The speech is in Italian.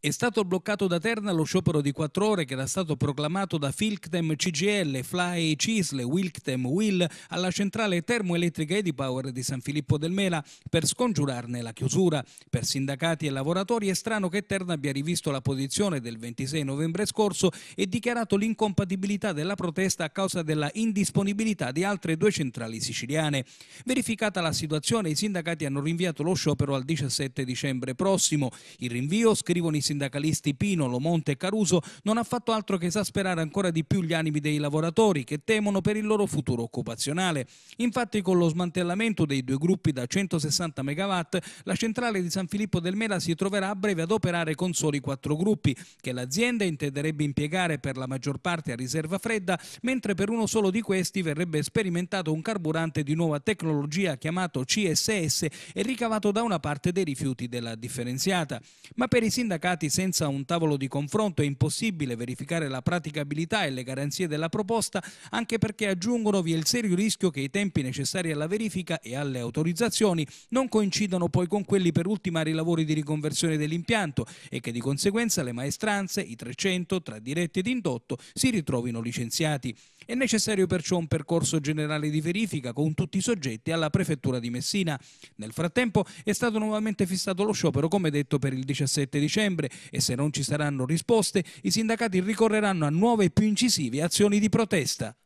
È stato bloccato da Terna lo sciopero di quattro ore che era stato proclamato da Filctem CGL, Fly Cisle, Wilctem Will alla centrale termoelettrica Edipower di San Filippo del Mela per scongiurarne la chiusura. Per sindacati e lavoratori è strano che Terna abbia rivisto la posizione del 26 novembre scorso e dichiarato l'incompatibilità della protesta a causa della indisponibilità di altre due centrali siciliane. Verificata la situazione, i sindacati hanno rinviato lo sciopero al 17 dicembre prossimo. Il rinvio, scrivono i sindacati, sindacalisti Pino, Lomonte e Caruso non ha fatto altro che esasperare ancora di più gli animi dei lavoratori che temono per il loro futuro occupazionale. Infatti con lo smantellamento dei due gruppi da 160 MW la centrale di San Filippo del Mela si troverà a breve ad operare con soli quattro gruppi che l'azienda intenderebbe impiegare per la maggior parte a riserva fredda mentre per uno solo di questi verrebbe sperimentato un carburante di nuova tecnologia chiamato CSS e ricavato da una parte dei rifiuti della differenziata. Ma per i sindacati approvati senza un tavolo di confronto è impossibile verificare la praticabilità e le garanzie della proposta, anche perché aggiungono vi è il serio rischio che i tempi necessari alla verifica e alle autorizzazioni non coincidano poi con quelli per ultimare i lavori di riconversione dell'impianto e che di conseguenza le maestranze, i 300 tra diretti ed indotto, si ritrovino licenziati. È necessario perciò un percorso generale di verifica con tutti i soggetti alla prefettura di Messina. Nel frattempo è stato nuovamente fissato lo sciopero, come detto, per il 17 dicembre scuole e se non ci saranno risposte i sindacati ricorreranno a nuove e più incisive azioni di protesta.